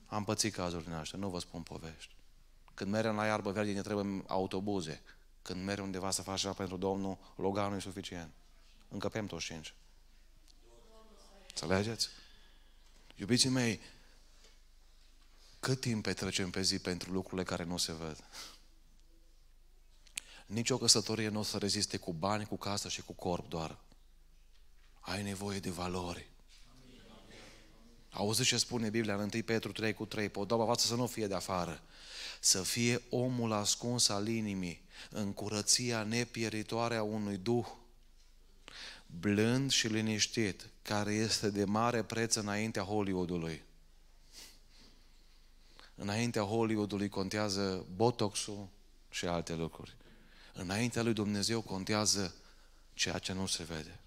Am pățit cazuri din astea, nu vă spun povești. Când mergem la iarbă verde, ne trebuie autobuze. Când merg undeva să faci așa pentru Domnul, loganul e suficient încăpem toți cinci. Înțelegeți? Iubiții mei, cât timp petrecem pe zi pentru lucrurile care nu se văd? Nici o căsătorie nu o să reziste cu bani, cu casă și cu corp doar. Ai nevoie de valori. Auzi ce spune Biblia în 1 Petru 3 cu 3, podoba față să nu fie de afară, să fie omul ascuns al inimii, în curăția nepieritoare a unui duh blând și liniștit, care este de mare preț înaintea Hollywoodului. Înaintea Hollywoodului contează botoxul și alte lucruri. Înaintea lui Dumnezeu contează ceea ce nu se vede.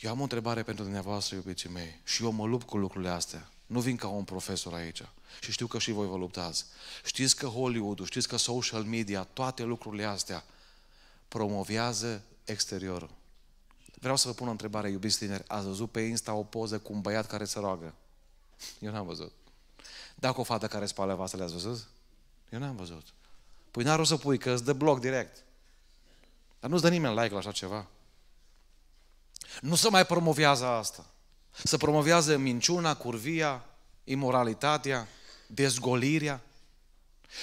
Eu am o întrebare pentru dumneavoastră, iubiții mei, și eu mă lupt cu lucrurile astea. Nu vin ca un profesor aici. Și știu că și voi vă luptați. Știți că hollywood știți că social media, toate lucrurile astea promovează exteriorul. Vreau să vă pun o întrebare, iubiți tineri. Ați văzut pe Insta o poză cu un băiat care se roagă? Eu n-am văzut. Dacă o fată care spală vasele ați văzut? Eu n-am văzut. Păi n-ar o să pui, că îți dă bloc direct. Dar nu-ți dă nimeni like la așa ceva. Nu se mai promovează asta. Se promovează minciuna, curvia, imoralitatea, dezgolirea.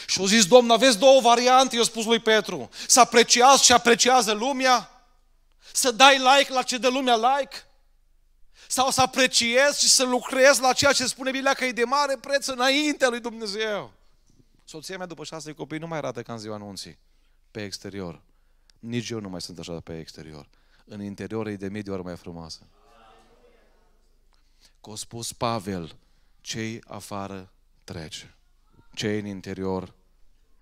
Și au zis, Domn, aveți două variante, i-a spus lui Petru. Să apreciați și apreciază lumea să dai like la ce de lumea like? Sau să apreciezi și să lucrezi la ceea ce spune Biblia că e de mare preț înaintea lui Dumnezeu? Soția mea după șase copii nu mai arată ca în ziua anunții, pe exterior. Nici eu nu mai sunt așa pe exterior. În interior e de mii de ori mai frumoasă. Că spus Pavel, cei afară trece, cei în interior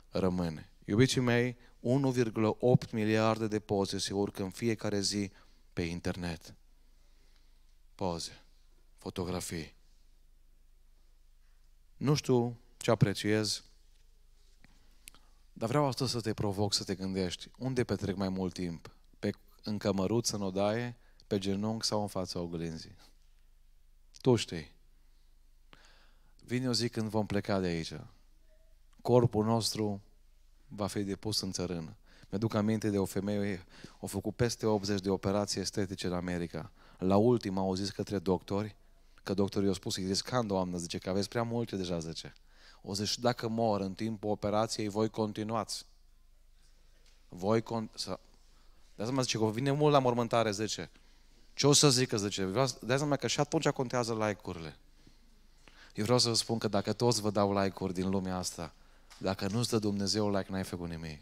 rămâne. Iubiții mei, 1,8 miliarde de poze se urcă în fiecare zi pe internet. Poze, fotografii. Nu știu ce apreciez, dar vreau astăzi să te provoc să te gândești unde petrec mai mult timp? Pe, în cămăruță, în odaie, pe genunchi sau în fața oglinzii? Tu știi. Vine o zi când vom pleca de aici. Corpul nostru va fi depus în țărână. Mi-aduc aminte de o femeie, au făcut peste 80 de operații estetice în America. La ultima au zis către doctori, că doctorii au spus, e riscant, doamnă, zice, că aveți prea multe deja, zice. O și dacă mor în timpul operației, voi continuați. Voi con... Să... De asta zice, că vine mult la mormântare, zice. Ce o să zică, zice. De asta că și atunci contează like-urile. Eu vreau să vă spun că dacă toți vă dau like-uri din lumea asta, dacă nu-ți dă Dumnezeu like, n-ai făcut nimic.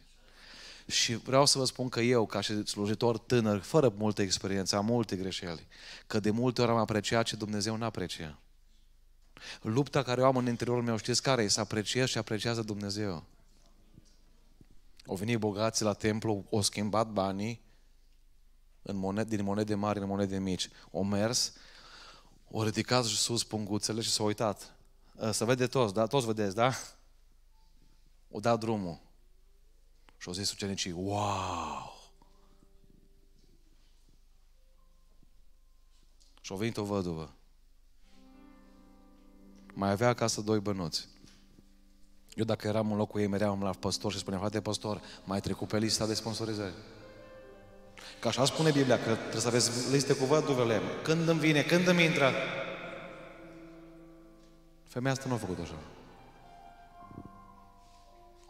Și vreau să vă spun că eu, ca și slujitor tânăr, fără multă experiență, am multe greșeli. Că de multe ori am apreciat ce Dumnezeu nu aprecia. Lupta care o am în interiorul meu, știți care e? Să apreciez și apreciază Dumnezeu. Au venit bogați la templu, au schimbat banii în monede, din monede mari în monede mici. Au mers, au ridicat sus punguțele și s-au uitat. Să vede toți, da? Toți vedeți, da? o dat drumul. Și au zis ucenicii, wow! Și au venit o văduvă. Mai avea acasă doi bănuți. Eu dacă eram în locul ei, mereu am la păstor și spuneam, frate păstor, mai trecut pe lista de sponsorizări. Ca așa spune Biblia, că trebuie să aveți liste cu văduvele. Când îmi vine, când îmi intră. Femeia asta nu a făcut așa.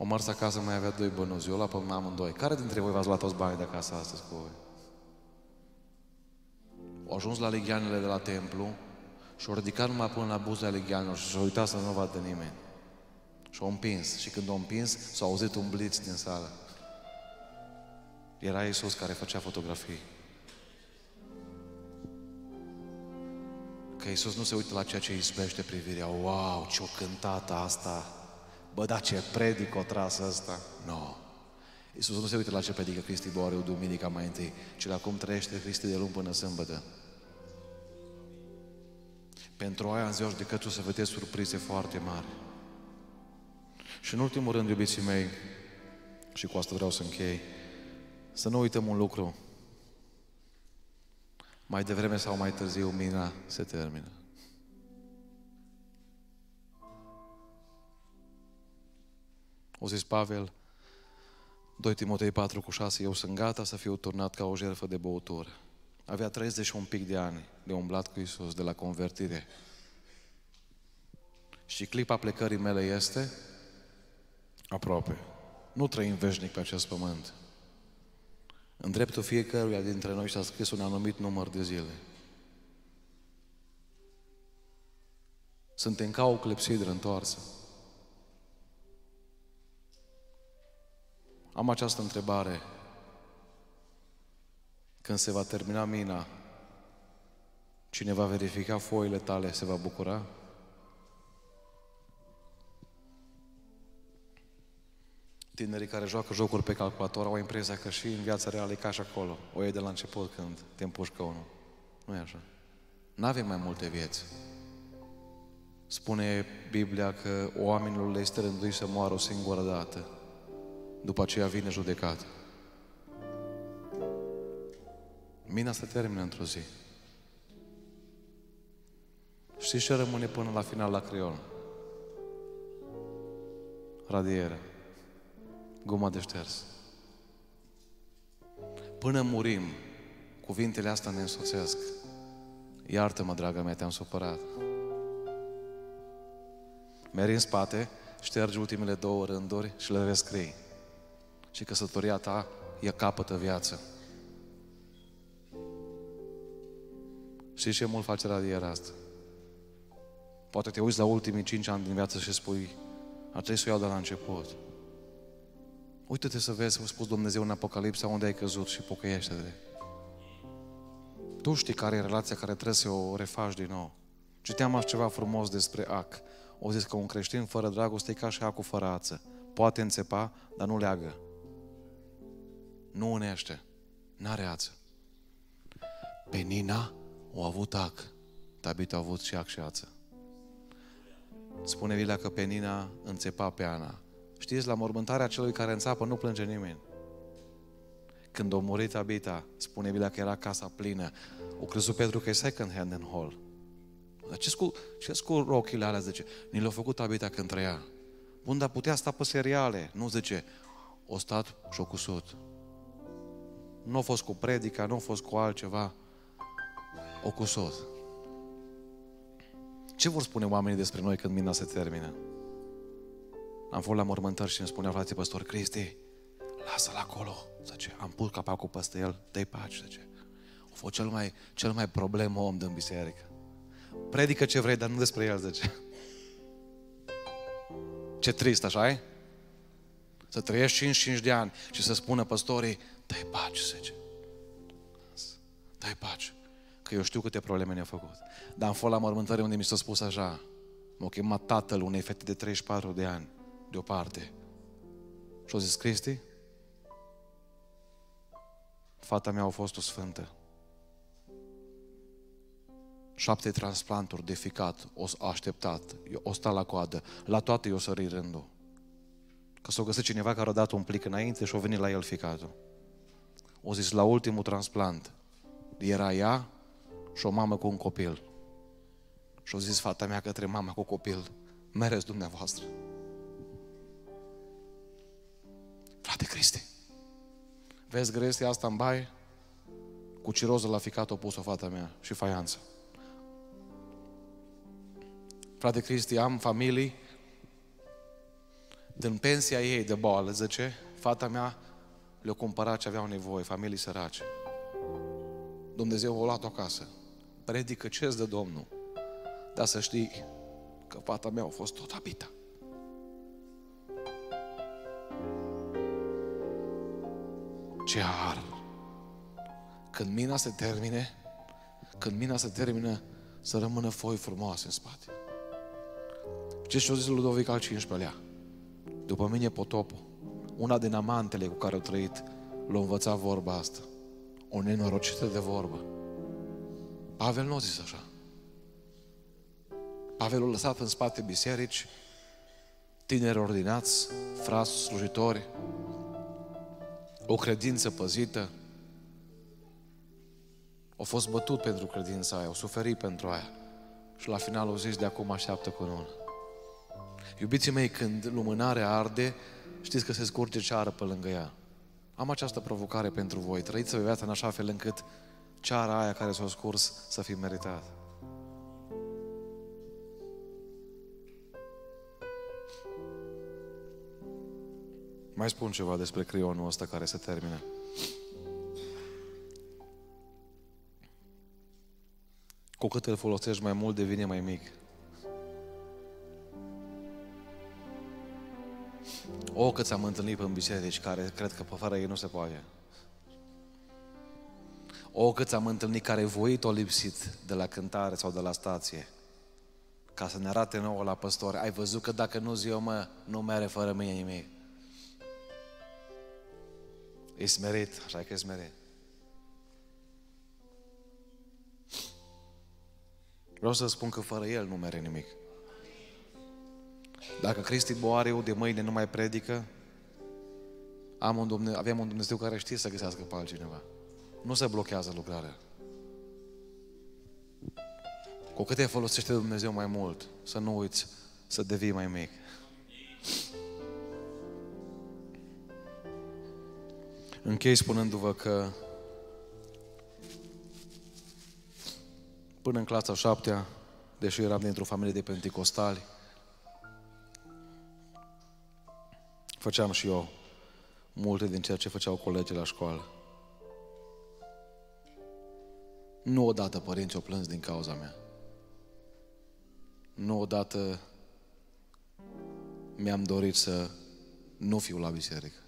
O mars acasă, mai avea doi bănuți. Eu la pe doi. Care dintre voi v-ați luat toți banii de acasă astăzi cu voi? Au ajuns la legheanele de la templu și au ridicat numai până la buzele legheanilor și s-au uitat să nu vadă nimeni. Și au împins. Și când au împins, s-au auzit un bliț din sală. Era Iisus care făcea fotografii. Că Iisus nu se uită la ceea ce izbește privirea. Wow, ce-o cântată asta! Bă, da ce predic o trasă asta? Nu. No. Iisus nu se uită la ce predică Cristi Boriu duminica mai întâi, ci la cum trăiește Cristi de luni până sâmbătă. Pentru aia în ziua de o să vedeți surprize foarte mari. Și în ultimul rând, iubiții mei, și cu asta vreau să închei, să nu uităm un lucru. Mai devreme sau mai târziu, mina se termină. O zis Pavel, 2 Timotei 4 cu 6, eu sunt gata să fiu turnat ca o jerfă de băutură. Avea 31 pic de ani de umblat cu Isus de la convertire. Și clipa plecării mele este aproape. Nu trăim veșnic pe acest pământ. În dreptul fiecăruia dintre noi s-a scris un anumit număr de zile. Suntem ca o clepsidră întoarsă. Am această întrebare. Când se va termina mina, cine va verifica foile tale se va bucura? Tinerii care joacă jocuri pe calculator au impresia că și în viața reală e ca și acolo. O iei de la început când te împușcă unul. Nu e așa. Nu avem mai multe vieți. Spune Biblia că oamenilor le este rânduit să moară o singură dată. După aceea vine judecat. Mina se termină într-o zi. Știți ce rămâne până la final la creion, Radiere. Guma de șters. Până murim, cuvintele astea ne însoțesc. Iartă-mă, draga mea, te-am supărat. Meri în spate, ștergi ultimele două rânduri și le rescrii și căsătoria ta e capătă viață. Și ce mult face radierea asta? Poate te uiți la ultimii cinci ani din viață și spui, ar trebui să o iau de la început. Uită-te să vezi, a spus Dumnezeu în Apocalipsa, unde ai căzut și pocăiește-te. Tu știi care e relația care trebuie să o refaci din nou. Citeam așa ceva frumos despre ac. O zis că un creștin fără dragoste e ca și acul fără ață. Poate înțepa, dar nu leagă nu unește, n-are ață. Pe Nina au avut ac, Tabit a avut și ac și ață. Spune Vila că pe Nina înțepa pe Ana. Știți, la mormântarea celui care înțapă nu plânge nimeni. Când a murit Abita, spune Vila că era casa plină. O crezut Petru că e second hand în hall. Dar ce cu, ce cu rochile alea, zice? Ni l a făcut Abita când trăia. Bun, dar putea sta pe seriale. Nu, zice, o stat și o cusut. Nu a fost cu predica, nu a fost cu altceva. O cu sos. Ce vor spune oamenii despre noi când mina se termină? Am fost la mormântări și îmi spunea frate păstor Cristi, lasă-l acolo. Zice, am pus capacul peste el, dă-i pace, zice. A fost cel mai, cel mai problem om din biserică. Predică ce vrei, dar nu despre el, zice. Ce trist, așa e? Să trăiești 55 de ani și să spună păstorii, dai pace, să zice. Dai pace. Că eu știu câte probleme ne-a făcut. Dar am fost la mormântare unde mi s-a spus așa. M-a chemat tatăl unei fete de 34 de ani, deoparte. Și-a zis, Cristi, fata mea a fost o sfântă. Șapte transplanturi de ficat, o așteptat, eu o sta la coadă, la toate eu sări rândul. Că s-a găsit cineva care a dat un plic înainte și a venit la el ficatul. O zis, la ultimul transplant, era ea și o mamă cu un copil. Și o zis fata mea către mama cu copil, mereți dumneavoastră. Frate Cristi, vezi grestia asta în baie? Cu ciroză la ficat o pus-o fata mea și faianță. Frate Cristi, am familii din pensia ei de boală, zice, fata mea le au cumpărat ce aveau nevoie, familii sărace. Dumnezeu a luat-o acasă. Predică ce de Domnul. Dar să știi că fata mea a fost tot abita. Ce ar! Când mina se termine, când mina se termină, să rămână foi frumoase în spate. Ce și-a zis Ludovic al 15-lea? După mine potopul una din amantele cu care au trăit l-a învățat vorba asta. O nenorocită de vorbă. Pavel nu a zis așa. Pavel a lăsat în spate biserici, tineri ordinați, frați, slujitori, o credință păzită. Au fost bătut pentru credința aia, au suferit pentru aia. Și la final au zis, de acum așteaptă cu noi. Iubiții mei, când lumânarea arde, știți că se scurge ceară pe lângă ea. Am această provocare pentru voi. Trăiți vă viața în așa fel încât ceara aia care s-a scurs să fie meritată. Mai spun ceva despre creionul ăsta care se termină. Cu cât îl folosești mai mult, devine mai mic. O, cât am întâlnit în biserici care cred că pe fără ei nu se poate. O, cât am întâlnit care voit o lipsit de la cântare sau de la stație. Ca să ne arate nouă la păstori. Ai văzut că dacă nu eu, mă, nu mere fără mine nimic. E smerit, așa că e smerit. Vreau să spun că fără El nu mere nimic. Dacă Cristi boare eu de mâine nu mai predică, am un Dumnezeu, avem un Dumnezeu care știe să găsească pe altcineva. Nu se blochează lucrarea. Cu cât te folosește Dumnezeu mai mult, să nu uiți să devii mai mic. Închei spunându-vă că până în clasa șaptea, deși eram dintr-o familie de pentecostali, Făceam și eu multe din ceea ce făceau colegii la școală. Nu odată părinții au plâns din cauza mea. Nu odată mi-am dorit să nu fiu la biserică.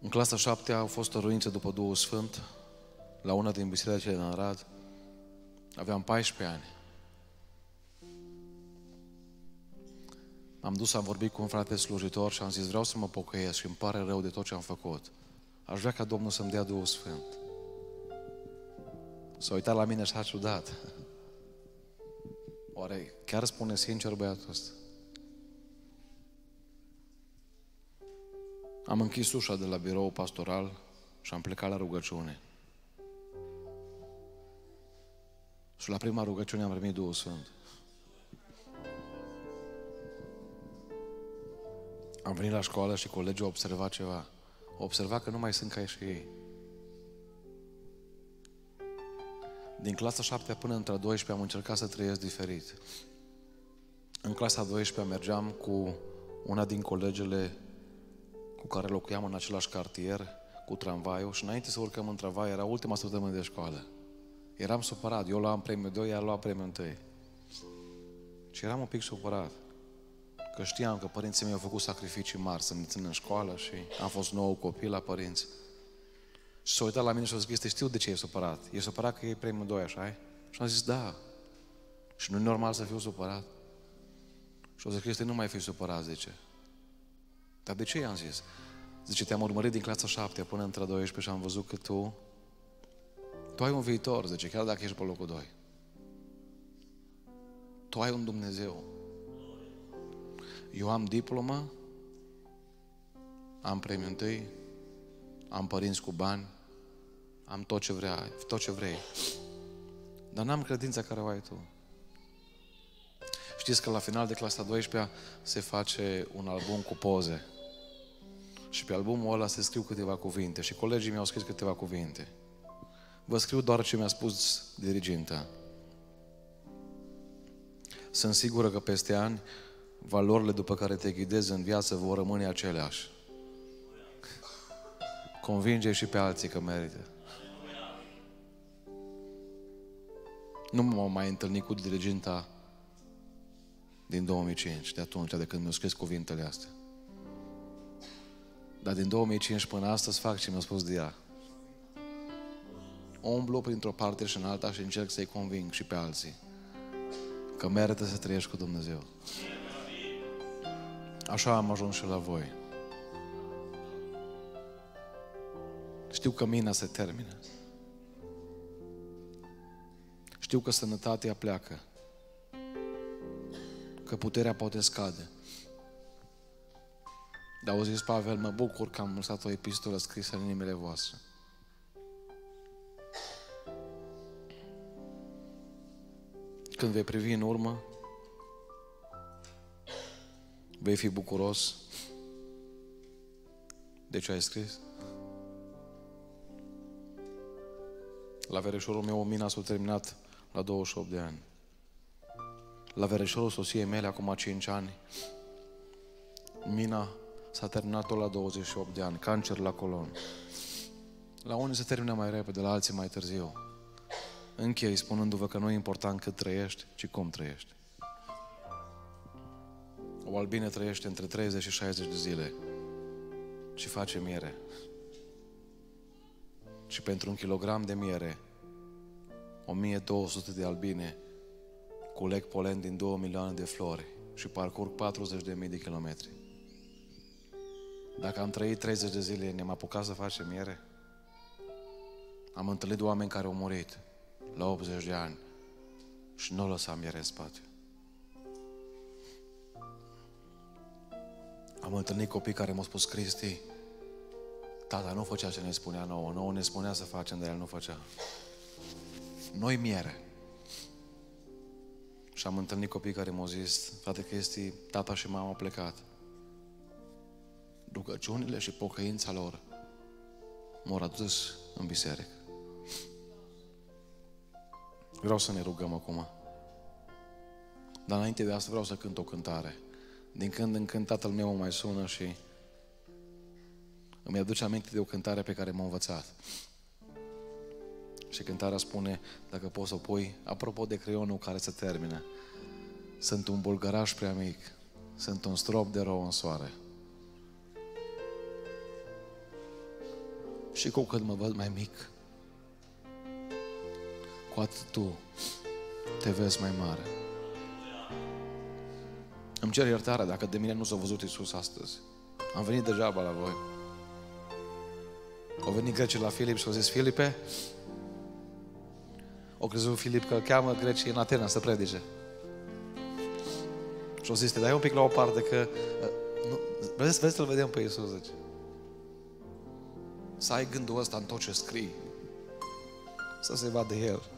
În clasa șaptea au fost o ruință după Duhul Sfânt la una din bisericile din Arad. Aveam 14 ani. am dus, am vorbit cu un frate slujitor și am zis, vreau să mă pocăiesc și îmi pare rău de tot ce am făcut. Aș vrea ca Domnul să-mi dea Duhul Sfânt. S-a uitat la mine și a ciudat. [laughs] Oare chiar spune sincer băiatul ăsta? Am închis ușa de la birou pastoral și am plecat la rugăciune. Și la prima rugăciune am primit Duhul Sfânt. Am venit la școală și colegii au observat ceva. A observat că nu mai sunt ca și ei. Din clasa 7 până între 12 am încercat să trăiesc diferit. În clasa 12 mergeam cu una din colegele cu care locuiam în același cartier, cu tramvaiul și înainte să urcăm în tramvai era ultima săptămână de școală. Eram supărat, eu luam premiul 2, ea lua premiul 1. Și eram un pic supărat. Că știam că părinții mei au făcut sacrificii mari să ne țină în școală și am fost nou copil la părinți. Și s-a uitat la mine și a zis, este știu de ce e supărat. E supărat că e primul doi, așa Și am zis, da. Și nu e normal să fiu supărat. Și o zis, Cristi, nu mai fi supărat, zice. Dar de ce i-am zis? Zice, te-am urmărit din clasa 7 până între 12 și am văzut că tu, tu ai un viitor, zice, chiar dacă ești pe locul 2. Tu ai un Dumnezeu eu am diploma, am premiu întâi, am părinți cu bani, am tot ce, vrea, tot ce vrei. Dar n-am credința care o ai tu. Știți că la final de clasa 12 se face un album cu poze. Și pe albumul ăla se scriu câteva cuvinte. Și colegii mi-au scris câteva cuvinte. Vă scriu doar ce mi-a spus diriginta. Sunt sigură că peste ani valorile după care te ghidezi în viață vor rămâne aceleași. Convinge și pe alții că merită. Nu m-am mai întâlnit cu dirigenta din 2005, de atunci, de când mi-au scris cuvintele astea. Dar din 2005 până astăzi fac ce mi-a spus de ea. Umblu printr-o parte și în alta și încerc să-i conving și pe alții că merită să trăiești cu Dumnezeu. Yeah. Așa am ajuns și la voi. Știu că mina se termină. Știu că sănătatea pleacă. Că puterea poate scade. Dar au zis Pavel, mă bucur că am lăsat o epistolă scrisă în inimile voastre. Când vei privi în urmă, Vei fi bucuros de ce ai scris? La vereșorul meu, o mina s-a terminat la 28 de ani. La vereșorul sosiei mele, acum 5 ani, mina s-a terminat la 28 de ani, cancer la colon. La unii se termină mai repede, la alții mai târziu. Închei spunându-vă că nu e important cât trăiești, ci cum trăiești. O albine trăiește între 30 și 60 de zile și face miere. Și pentru un kilogram de miere, 1200 de albine culeg polen din 2 milioane de flori și parcurg 40.000 de kilometri. Dacă am trăit 30 de zile, ne-am apucat să facem miere? Am întâlnit oameni care au murit la 80 de ani și nu o lăsam miere în spate. Am întâlnit copii care mi-au spus, Cristi, tata nu făcea ce ne spunea nouă, nouă ne spunea să facem, dar el nu făcea. Noi miere. Și am întâlnit copii care mi-au zis, frate Cristi, tata și mama au plecat. Rugăciunile și pocăința lor m-au adus în biserică. Vreau să ne rugăm acum. Dar înainte de asta vreau să cânt o cântare. Din când în când tatăl meu mă mai sună și îmi aduce aminte de o cântare pe care m-a învățat. Și cântarea spune, dacă poți să o pui, apropo de creionul care se termină, sunt un bulgăraș prea mic, sunt un strop de rău în soare. Și cu cât mă văd mai mic, cu atât tu te vezi mai mare. Îmi cer iertare dacă de mine nu s-a văzut Isus astăzi. Am venit degeaba la voi. Au venit grecii la Filip și au zis, Filipe, o crezut Filip că îl cheamă grecii în Atena să predice. Și au zis, te dai un pic la o parte că... Ă, nu, vezi, vezi să-L vedem pe Iisus, zice. Să ai gândul ăsta în tot ce scrii. Să se vadă El.